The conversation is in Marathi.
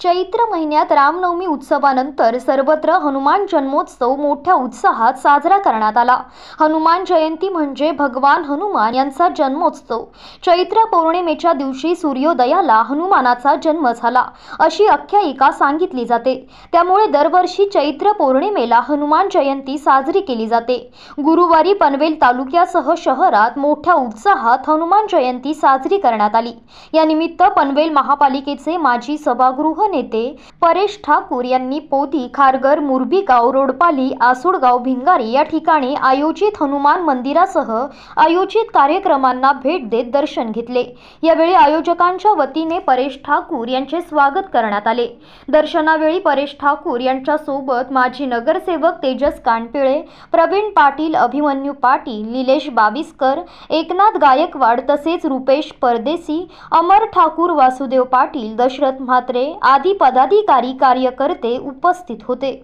चैत्र महिन्यात रामनवमी उत्सवानंतर सर्वत्र हनुमान जन्मोत्सव मोठ्या उत्साहात साजरा करण्यात आला हनुमान जयंती म्हणजे भगवान हनुमान यांचा जन्मोत्सव चैत्र पौर्णिमेच्या दिवशी सूर्योदयाला हनुमानाचा जन्म झाला अशी आख्यायिका सांगितली जाते त्यामुळे दरवर्षी चैत्र पौर्णिमेला हनुमान जयंती साजरी केली जाते गुरुवारी पनवेल तालुक्यासह शहरात मोठ्या उत्साहात हनुमान जयंती साजरी करण्यात आली यानिमित्त पनवेल महापालिकेचे माजी सभागृह गृहनेते परेश ठाकूर यांनी पोथी खारघर मुरबीगाव रोडपाली आसुडगाव भिंगारी या ठिकाणी आयोजित हनुमान मंदिरासह आयोजित कार्यक्रमांना भेट देत दर्शन घेतले यावेळी आयोजकांच्या वतीने परेश ठाकूर यांचे स्वागत करण्यात आले दर्शनावेळी परेश ठाकूर यांच्यासोबत माजी नगरसेवक तेजस कानपिळे प्रवीण पाटील अभिमन्यू पाटील निलेश बाविस्कर एकनाथ गायकवाड तसेच रुपेश परदेसी अमर ठाकूर वासुदेव पाटील दशरथ म्हात्रे आदी पदाधिकारी कार्यकर्ते उपस्थित होते